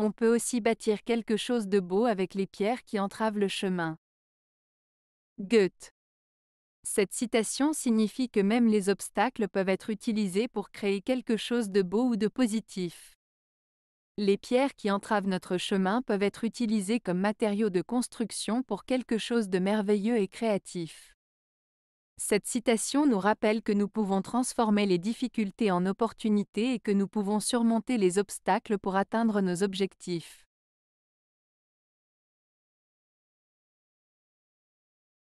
On peut aussi bâtir quelque chose de beau avec les pierres qui entravent le chemin. Goethe. Cette citation signifie que même les obstacles peuvent être utilisés pour créer quelque chose de beau ou de positif. Les pierres qui entravent notre chemin peuvent être utilisées comme matériaux de construction pour quelque chose de merveilleux et créatif. Cette citation nous rappelle que nous pouvons transformer les difficultés en opportunités et que nous pouvons surmonter les obstacles pour atteindre nos objectifs.